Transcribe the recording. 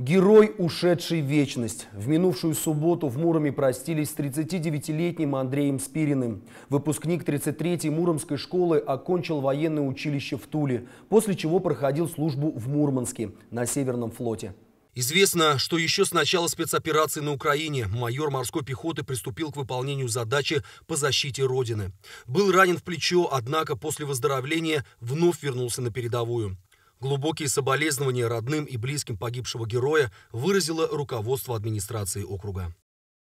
Герой, ушедший в вечность. В минувшую субботу в Муроме простились с 39-летним Андреем Спириным. Выпускник 33-й Муромской школы окончил военное училище в Туле, после чего проходил службу в Мурманске на Северном флоте. Известно, что еще с начала спецоперации на Украине майор морской пехоты приступил к выполнению задачи по защите Родины. Был ранен в плечо, однако после выздоровления вновь вернулся на передовую. Глубокие соболезнования родным и близким погибшего героя выразило руководство администрации округа.